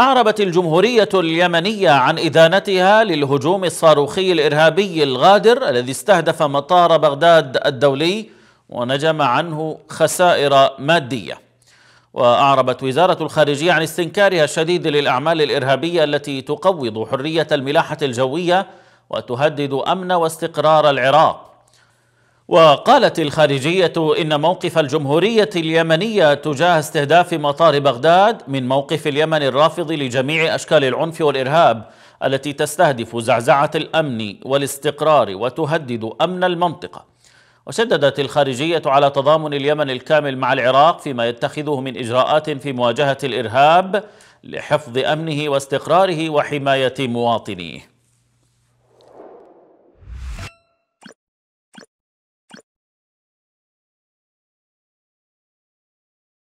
أعربت الجمهورية اليمنية عن إدانتها للهجوم الصاروخي الإرهابي الغادر الذي استهدف مطار بغداد الدولي ونجم عنه خسائر مادية وأعربت وزارة الخارجية عن استنكارها الشديد للأعمال الإرهابية التي تقوض حرية الملاحة الجوية وتهدد أمن واستقرار العراق وقالت الخارجية إن موقف الجمهورية اليمنية تجاه استهداف مطار بغداد من موقف اليمن الرافض لجميع أشكال العنف والإرهاب التي تستهدف زعزعة الأمن والاستقرار وتهدد أمن المنطقة وشددت الخارجية على تضامن اليمن الكامل مع العراق فيما يتخذه من إجراءات في مواجهة الإرهاب لحفظ أمنه واستقراره وحماية مواطنيه